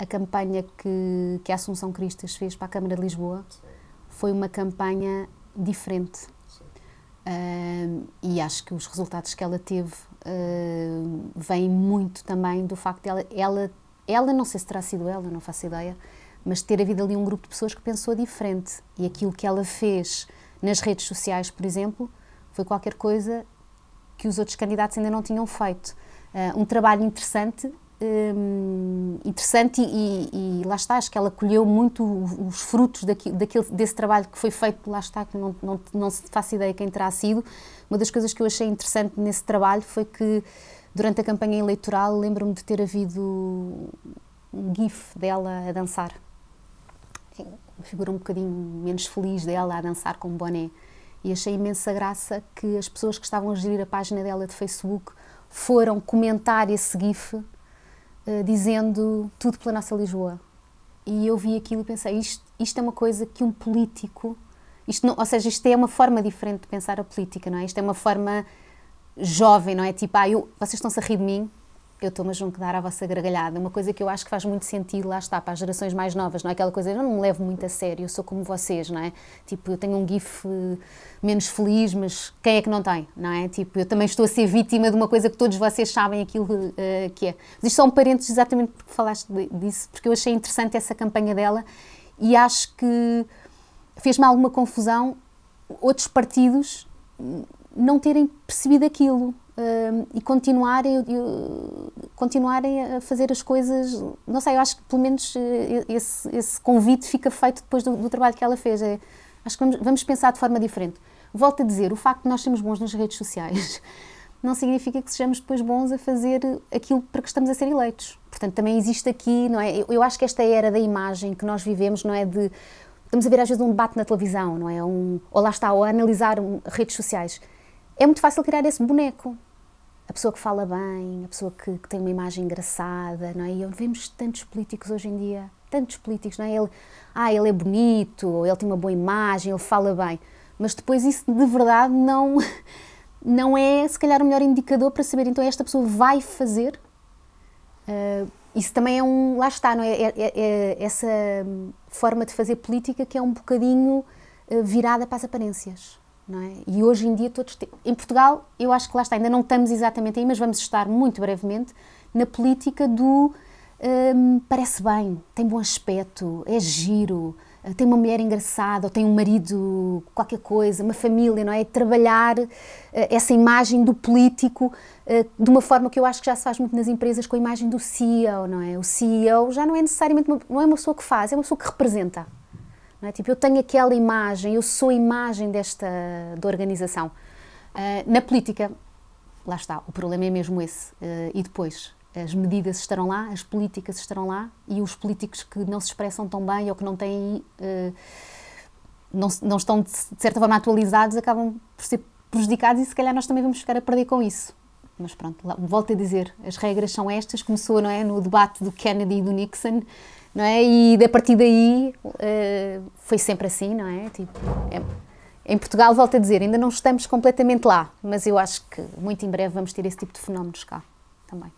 a campanha que, que a Assunção Cristas fez para a Câmara de Lisboa foi uma campanha diferente. e acho que os resultados que ela teve uh, vêm muito também do facto dela, de ela, ela, não sei se terá sido ela, não faço ideia, mas ter havido ali um grupo de pessoas que pensou diferente. E aquilo que ela fez nas redes sociais, por exemplo, foi qualquer coisa que os outros candidatos ainda não tinham feito. Uh, um trabalho interessante hum, interessante e, e, lá está, acho que ela colheu muito os frutos daquele, desse trabalho que foi feito, lá está, que não, não, não se faço ideia quem terá sido. Uma das coisas que eu achei interessante nesse trabalho foi que durante a campanha eleitoral lembro-me de ter havido um gif dela a dançar. Uma figura um bocadinho menos feliz dela a dançar com um boné. E achei imensa graça que as pessoas que estavam a gerir a página dela de Facebook foram comentar esse gif eh, dizendo tudo pela nossa Lisboa. E eu vi aquilo e pensei, isto, isto é uma coisa que um político, isto não, ou seja, isto é uma forma diferente de pensar a política, não é? Isto é uma forma jovem, não é? Tipo, ah, eu, vocês estão-se a rir de mim, eu estou-me a junquedar à vossa gargalhada. Uma coisa que eu acho que faz muito sentido, lá está, para as gerações mais novas, não é aquela coisa, eu não me levo muito a sério, eu sou como vocês, não é? Tipo, eu tenho um gif eh, menos feliz, mas quem é que não tem, não é? Tipo, eu também estou a ser vítima de uma coisa que todos vocês sabem aquilo uh, que é. Mas isto só um parênteses exatamente porque falaste disso, porque eu achei interessante essa campanha dela e acho que fez-me alguma confusão outros partidos hum, não terem percebido aquilo. Uh, e continuarem, eu, eu, continuarem a fazer as coisas. Não sei, eu acho que pelo menos eh, esse, esse convite fica feito depois do, do trabalho que ela fez. É, acho que vamos, vamos, pensar de forma diferente. Volto a dizer, o facto de nós sermos bons nas redes sociais não significa que sejamos depois bons a fazer aquilo para que estamos a ser eleitos. Portanto, também existe aqui, não é? Eu, eu acho que esta era da imagem que nós vivemos, não é? De, estamos a ver às vezes um debate na televisão, não é? Um, ou lá está, ou a analisar um, redes sociais. É muito fácil criar esse boneco, a pessoa que fala bem, a pessoa que, que, tem uma imagem engraçada, não é? E vemos tantos políticos hoje em dia, tantos políticos, não é? Ele, ah, ele é bonito, ele tem uma boa imagem, ele fala bem, mas depois isso de verdade não não é se calhar o melhor indicador para saber então esta pessoa vai fazer. Uh, isso também é um lá está não é? é? É, é, essa forma de fazer política que é um bocadinho ah, virada para as aparências. É? E hoje em dia todos em Portugal, eu acho que lá está, ainda não estamos exatamente aí, mas vamos estar muito brevemente na política do hum, parece bem, tem bom aspecto, é giro, eh, tem uma mulher engraçada, ou tem um marido, qualquer coisa, uma família, não é? Trabalhar eh, essa imagem do político eh, de uma forma que eu acho que já se faz muito nas empresas com a imagem do CEO, não é? O CEO já não é necessariamente uma, não é uma pessoa que faz, é uma pessoa que representa. É? Tipo, eu tenho aquela imagem, eu sou a imagem desta da organização. Uh, na política, lá está, o problema é mesmo esse. Uh, e depois, as medidas estarão lá, as políticas estarão lá e os políticos que não se expressam tão bem ou que não têm. Uh, não, não estão, de certa forma, atualizados, acabam por ser prejudicados e se calhar nós também vamos ficar a perder com isso. Mas pronto, volto a dizer, as regras são estas. Começou, não é, no debate do Kennedy e do Nixon não é? E a partir daí uh, foi sempre assim, não é? Tipo, é, em Portugal, volto a dizer, ainda não estamos completamente lá, mas eu acho que muito em breve vamos ter esse tipo de fenómenos cá também.